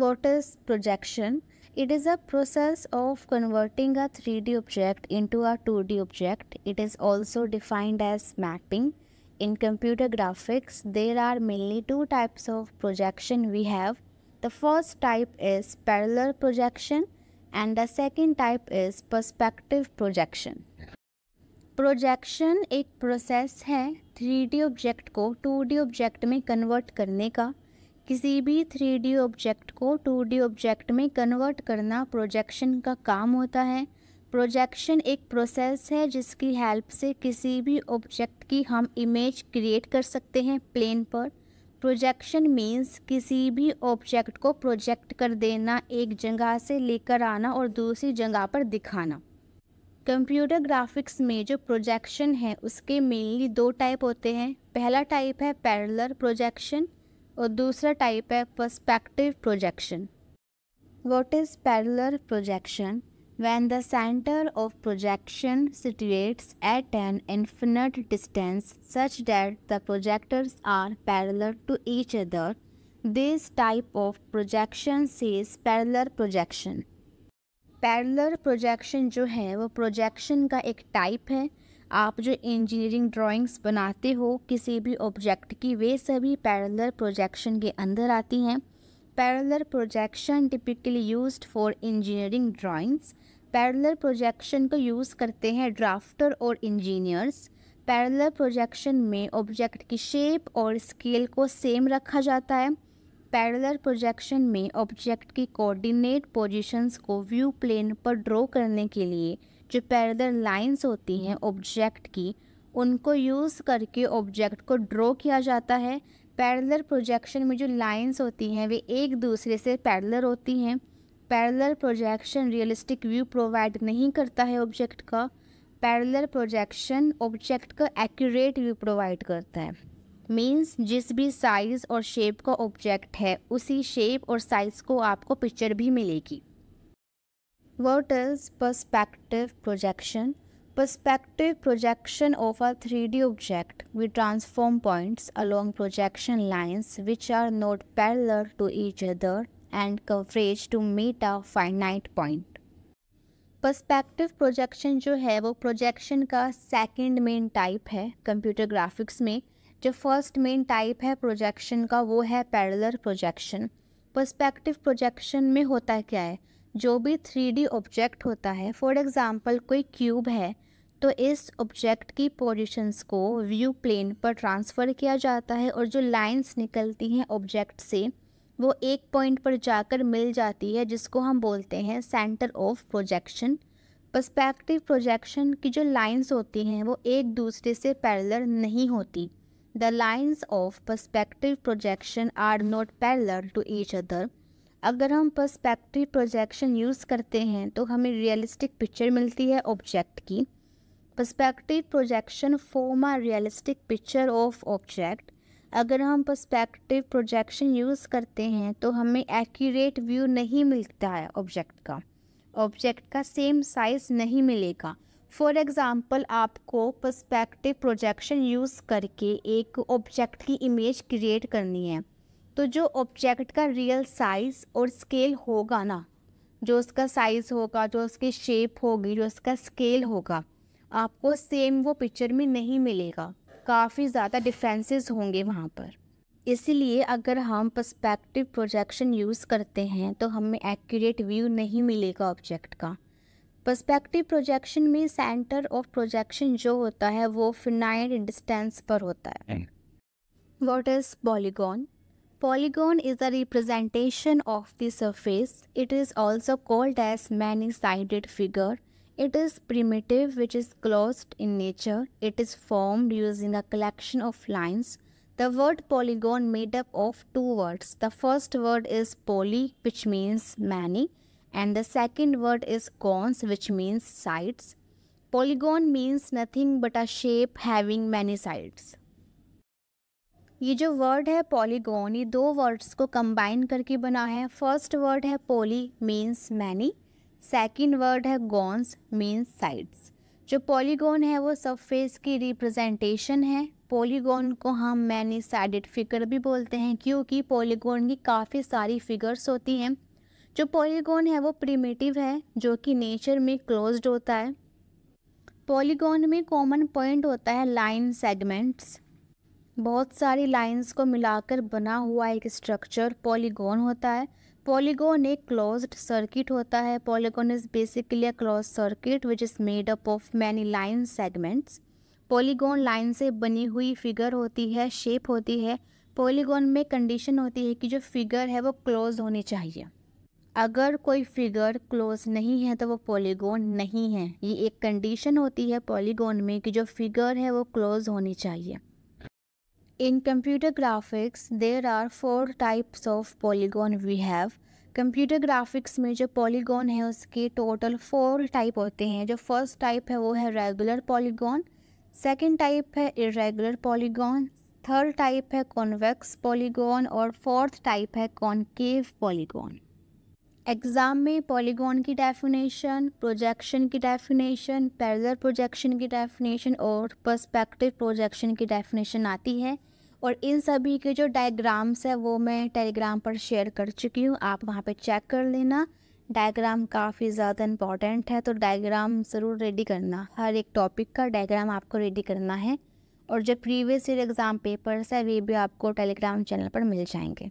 Waters projection. It is a process of converting a 3D object into a 2D object. It is also defined as mapping. In computer graphics, there are mainly two types of projection we have. The first type is parallel projection and the second type is perspective projection. Projection एक process है 3D object को 2D object में convert करने का किसी भी three object को two object में कन्वर्ट करना प्रोजेक्शन का काम होता है प्रोजेक्शन एक प्रोसेस है जिसकी हेल्प से किसी भी ऑब्जेक्ट की हम इमेज क्रिएट कर सकते हैं प्लेन पर प्रोजेक्शन मीन्स किसी भी ऑब्जेक्ट को प्रोजेक्ट कर देना एक जगह से लेकर आना और दूसरी जगह पर दिखाना कंप्यूटर ग्राफिक्स में जो प्रोजेक्शन है उसके मेनली दो टाइप होते हैं पहला टाइप है पैरलर प्रोजेक्शन और दूसरा टाइप है perspective projection what is parallel projection when the centre of projection situates at an infinite distance such that the projectors are parallel to each other this type of projection sees parallel projection parallel projection जो है वो projection का एक type है आप जो engineering drawings बनाते हो किसी भी ऑब्जेक्ट की वे सभी पैरेलल प्रोजेक्शन के अंदर आती हैं parallel projection typically used for engineering drawings parallel projection को यूज़ करते हैं ड्राफ्टर और इंजीनियर्स पैरेलल प्रोजेक्शन में ऑब्जेक्ट की शेप और स्केल को सेम रखा जाता है पैरेलल प्रोजेक्शन में ऑब्जेक्ट की कोऑर्डिनेट पोजीशंस को व्यू प्लेन पर ड्रॉ करने के लिए जो पैरदर लाइंस होती हैं ऑब्जेक्ट की उनको यूज़ करके ऑब्जेक्ट को ड्रॉ किया जाता है पैरलर प्रोजेक्शन में जो लाइंस होती हैं वे एक दूसरे से पैरलर होती हैं parallel projection realistic view provide नहीं करता है ऑब्जेक्ट का पैरलर प्रोजेक्शन ऑब्जेक्ट का एक्यूरेट व्यू प्रोवाइड करता है मीन्स जिस भी साइज़ और शेप का ऑब्जेक्ट है उसी शेप और साइज़ को आपको पिक्चर भी मिलेगी What else? Perspective projection. Perspective projection of a 3D object. We transform points along projection lines which are not parallel to each other and coverage to meet a finite point. Perspective projection जो है वो projection का second main type है computer graphics में जो first main type है projection का वो है पैरेलल प्रोजेक्शन पर्सपेक्टिव प्रोजेक्शन में होता क्या है जो भी थ्री ऑब्जेक्ट होता है फॉर एग्ज़ाम्पल कोई क्यूब है तो इस ऑब्जेक्ट की पोजीशंस को व्यू प्लेन पर ट्रांसफ़र किया जाता है और जो लाइंस निकलती हैं ऑब्जेक्ट से वो एक पॉइंट पर जाकर मिल जाती है जिसको हम बोलते हैं centre of projection perspective projection की जो लाइंस होती हैं वो एक दूसरे से पैरेलल नहीं होती the lines of perspective projection are not parallel to each other अगर हम पर्सपेक्टिव प्रोजेक्शन यूज़ करते हैं तो हमें रियलिस्टिक पिक्चर मिलती है ऑब्जेक्ट की perspective projection form a realistic picture of object अगर हम पर्सपेक्टिव प्रोजेक्शन यूज़ करते हैं तो हमें एक्यूरेट व्यू नहीं मिलता है ऑब्जेक्ट का ऑब्जेक्ट का सेम साइज़ नहीं मिलेगा फॉर एग्ज़ाम्पल आपको पर्सपेक्टिव प्रोजेक्शन यूज़ करके एक ऑब्जेक्ट की इमेज क्रिएट करनी है तो जो ऑब्जेक्ट का रियल साइज़ और स्केल होगा ना जो उसका साइज़ होगा जो उसकी शेप होगी जो उसका स्केल होगा आपको सेम वो पिक्चर में नहीं मिलेगा काफ़ी ज़्यादा डिफरेंसेस होंगे वहाँ पर इसलिए अगर हम पर्सपेक्टिव प्रोजेक्शन यूज़ करते हैं तो हमें एक्यूरेट व्यू नहीं मिलेगा ऑब्जेक्ट का पर्सपेक्टिव प्रोजेक्शन में सेंटर ऑफ प्रोजेक्शन जो होता है वो फिनाइट डिस्टेंस पर होता है what is polygon Polygon is a representation of the surface. It is also called as many-sided figure. It is primitive which is closed in nature. It is formed using a collection of lines. The word polygon made up of two words. The first word is poly which means many and the second word is cons which means sides. Polygon means nothing but a shape having many sides. ये जो word है polygon ये दो words को combine करके बना है first word है poly means many second word है गॉन्स मीन्स साइड्स जो पॉलीगोन है वो सरफेस की रिप्रेजेंटेशन है पॉलीगोन को हम मैनी साइडेड फिगर भी बोलते हैं क्योंकि पॉलीगोन की काफ़ी सारी फिगर्स होती हैं जो पॉलीगोन है वो प्रिमेटिव है जो कि नेचर में क्लोज्ड होता है पॉलीगोन में कॉमन पॉइंट होता है लाइन सेगमेंट्स बहुत सारी लाइंस को मिलाकर बना हुआ एक स्ट्रक्चर पॉलीगोन होता है पॉलीगोन एक क्लोज्ड सर्किट होता है polygon is basically a close circuit which is made up of many line segments polygon line से बनी हुई फिगर होती है शेप होती है पॉलीगोन में कंडीशन होती है कि जो फिगर है वो क्लोज होनी चाहिए अगर कोई फिगर क्लोज नहीं है तो वो पॉलीगोन नहीं है ये एक कंडीशन होती है पॉलीगोन में कि जो फिगर है वो क्लोज होनी चाहिए In computer graphics, there are four types of polygon we have. Computer graphics में जो पॉलीगॉन है उसके टोटल फोर टाइप होते हैं जो फर्स्ट टाइप है वो है रेगुलर पॉलीगॉन सेकंड टाइप है इरेगुलर पॉलीगॉन थर्ड टाइप है कॉन्वेक्स पॉलीगॉन और फोर्थ टाइप है कॉन्केव पॉलीगॉन एग्ज़ाम में पॉलीगॉन की डेफिनेशन प्रोजेक्शन की डेफिनेशन पैरेलल प्रोजेक्शन की डेफिनेशन और पर्सपेक्टिव प्रोजेक्शन की डेफिनेशन आती है और इन सभी के जो डायग्राम्स है वो मैं टेलीग्राम पर शेयर कर चुकी हूँ आप वहाँ पे चेक कर लेना डायग्राम काफ़ी ज़्यादा इम्पॉर्टेंट है तो डायग्राम ज़रूर रेडी करना हर एक टॉपिक का डायग्राम आपको रेडी करना है और जो प्रीवियस ईयर एग्ज़ाम पेपर्स है वे भी आपको टेलीग्राम चैनल पर मिल जाएंगे